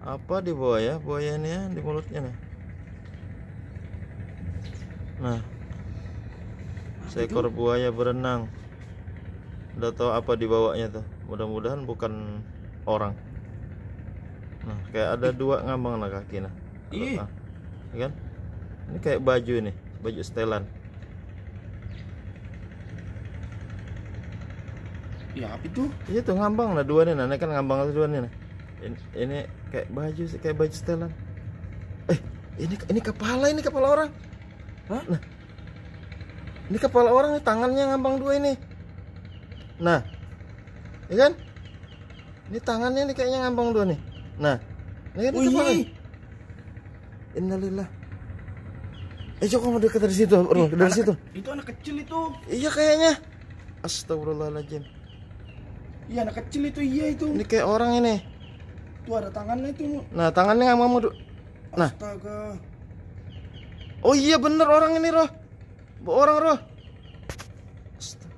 apa di ya? Ya ini ya di mulutnya nih nah seekor buaya berenang udah tahu apa di bawahnya tuh mudah-mudahan bukan orang nah kayak ada dua ngambang lah kaki nah iya kan ini kayak baju nih baju setelan ya apa itu iya tuh ngambang lah dua nih nah ini kan ngambang dua nih nah ini, ini kayak baju sih kayak baju setelan eh ini ini kepala ini kepala orang Hah? nah ini kepala orang nih tangannya ngambang dua ini nah ini ya kan ini tangannya ini kayaknya ngambang dua nih nah ini kan kepala innalillah eh coba mau dekat dari situ dari anak, situ itu anak kecil itu iya kayaknya astagfirullahaladzim iya anak kecil itu iya itu ini kayak orang ini Tuh ada tangannya itu. Nah, tangannya nggak mau duduk, Nah. Astaga. Oh iya bener orang ini, Roh. Orang, Roh. Astaga.